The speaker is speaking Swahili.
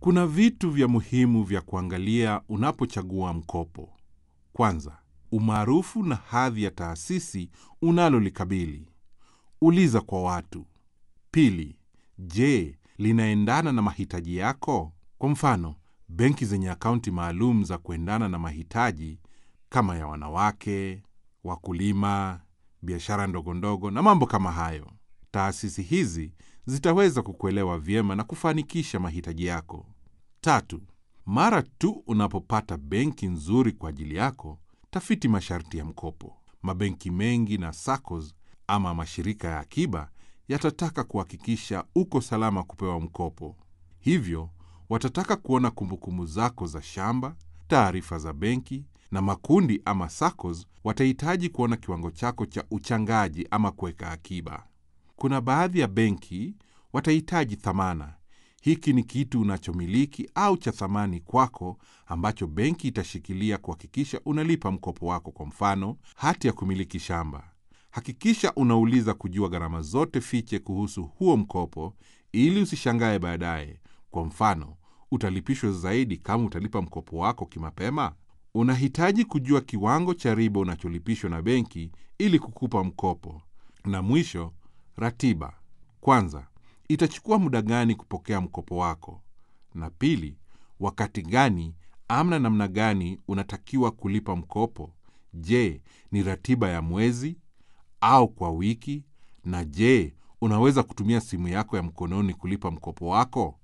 Kuna vitu vya muhimu vya kuangalia unapochagua mkopo. Kwanza, umaarufu na hadhi ya taasisi unalolikabili. Uliza kwa watu. Pili, je, linaendana na mahitaji yako? Kwa mfano, benki zenye akaunti maalum za kuendana na mahitaji kama ya wanawake, wakulima, biashara ndogondogo na mambo kama hayo taasisi hizi zitaweza kukuelewa vyema na kufanikisha mahitaji yako. Tatu, mara tu unapopata benki nzuri kwa ajili yako, tafiti masharti ya mkopo. Mabenki mengi na sacos ama mashirika ya akiba yatataka kuhakikisha uko salama kupewa mkopo, hivyo watataka kuona kumbukumbu zako za shamba, taarifa za benki na makundi ama sacos watahitaji kuona kiwango chako cha uchangaji ama kuweka akiba kuna baadhi ya benki watahitaji thamana. Hiki ni kitu unachomiliki au cha thamani kwako ambacho benki itashikilia kuhakikisha unalipa mkopo wako, kwa mfano hati ya kumiliki shamba. Hakikisha unauliza kujua gharama zote fiche kuhusu huo mkopo, ili usishangae baadaye. Kwa mfano, utalipishwa zaidi kama utalipa mkopo wako kimapema. Unahitaji kujua kiwango cha riba unacholipishwa na benki ili kukupa mkopo. Na mwisho, Ratiba: kwanza, itachukua muda gani kupokea mkopo wako, na pili, wakati gani amna namna gani unatakiwa kulipa mkopo. Je, ni ratiba ya mwezi au kwa wiki? Na je, unaweza kutumia simu yako ya mkononi kulipa mkopo wako?